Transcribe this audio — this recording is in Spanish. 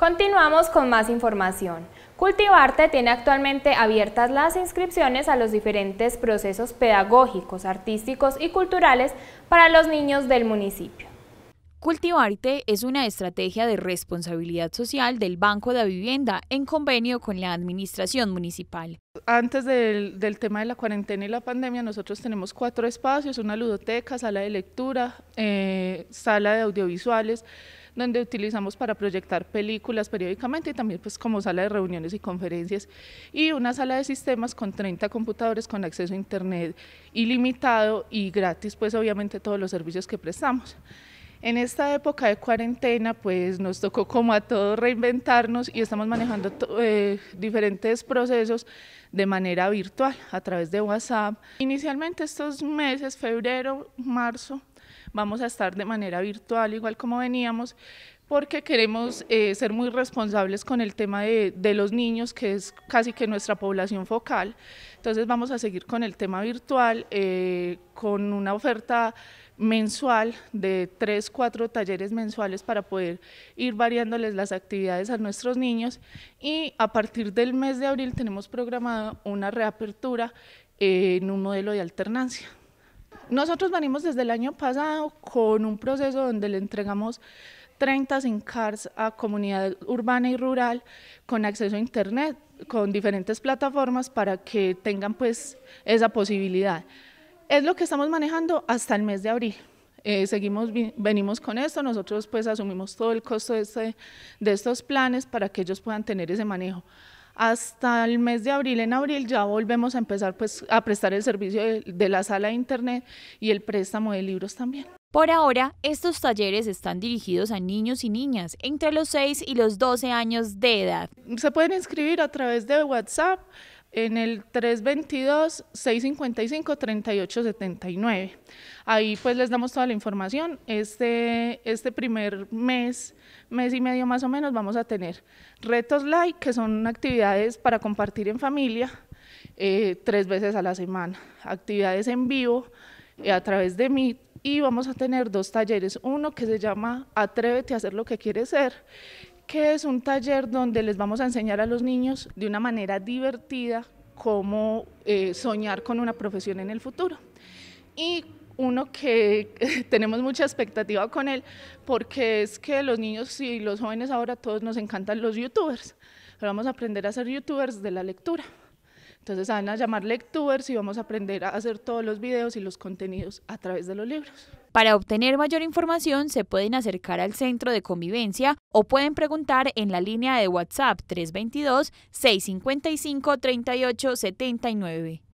Continuamos con más información. Cultivarte tiene actualmente abiertas las inscripciones a los diferentes procesos pedagógicos, artísticos y culturales para los niños del municipio. Cultivarte es una estrategia de responsabilidad social del Banco de Vivienda en convenio con la Administración Municipal. Antes del, tema de la cuarentena y la pandemia, nosotros tenemos cuatro espacios, una ludoteca, sala de lectura, eh, sala de audiovisuales, donde utilizamos para proyectar películas periódicamente y también pues como sala de reuniones y conferencias y una sala de sistemas con 30 computadores con acceso a internet ilimitado y gratis pues obviamente todos los servicios que prestamos. En esta época de cuarentena, pues nos tocó como a todos reinventarnos y estamos manejando eh, diferentes procesos de manera virtual a través de WhatsApp. Inicialmente estos meses, febrero, marzo, vamos a estar de manera virtual igual como veníamos, porque queremos eh, ser muy responsables con el tema de, los niños, que es casi que nuestra población focal. Entonces vamos a seguir con el tema virtual, eh, con una oferta mensual de tres, cuatro talleres mensuales para poder ir variándoles las actividades a nuestros niños y a partir del mes de abril tenemos programada una reapertura eh, en un modelo de alternancia. Nosotros venimos desde el año pasado con un proceso donde le entregamos 30 SIM cards a comunidad urbana y rural con acceso a internet, con diferentes plataformas para que tengan pues esa posibilidad. Es lo que estamos manejando hasta el mes de abril. Eh, seguimos, venimos con esto, nosotros pues asumimos todo el costo de, este, de estos planes para que ellos puedan tener ese manejo hasta el mes de abril, en abril ya volvemos a empezar pues, a prestar el servicio de, de la sala de internet y el préstamo de libros también. Por ahora, estos talleres están dirigidos a niños y niñas entre los 6 y los 12 años de edad. Se pueden inscribir a través de WhatsApp en el 322-655-3879. Ahí pues les damos toda la información. Este, este primer mes, mes y medio más o menos, vamos a tener retos like que son actividades para compartir en familia eh, tres veces a la semana, actividades en vivo eh, a través de Meet y vamos a tener dos talleres, uno que se llama Atrévete a hacer lo que quieres ser que es un taller donde les vamos a enseñar a los niños de una manera divertida cómo eh, soñar con una profesión en el futuro. Y uno que tenemos mucha expectativa con él, porque es que los niños y los jóvenes ahora todos nos encantan los youtubers, pero vamos a aprender a ser youtubers de la lectura. Entonces van a llamar lectubers y vamos a aprender a hacer todos los videos y los contenidos a través de los libros. Para obtener mayor información se pueden acercar al centro de convivencia o pueden preguntar en la línea de WhatsApp 322 655 3879.